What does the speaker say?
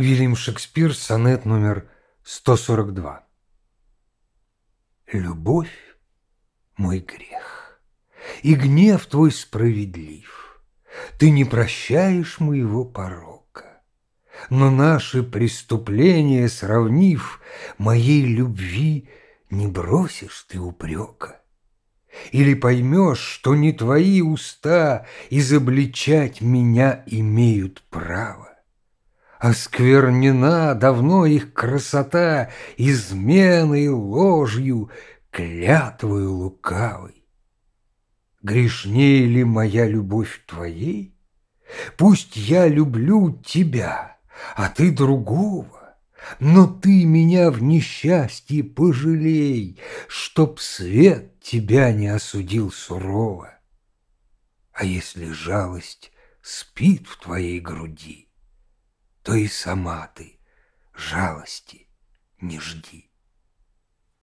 Вильям Шекспир, сонет номер 142. Любовь — мой грех, и гнев твой справедлив. Ты не прощаешь моего порока, но наши преступления сравнив, моей любви не бросишь ты упрека. Или поймешь, что не твои уста изобличать меня имеют право. Осквернена давно их красота Изменой, ложью, клятвою лукавой. Грешнее ли моя любовь твоей? Пусть я люблю тебя, а ты другого, Но ты меня в несчастье пожалей, Чтоб свет тебя не осудил сурово. А если жалость спит в твоей груди, то и сама ты жалости не жди.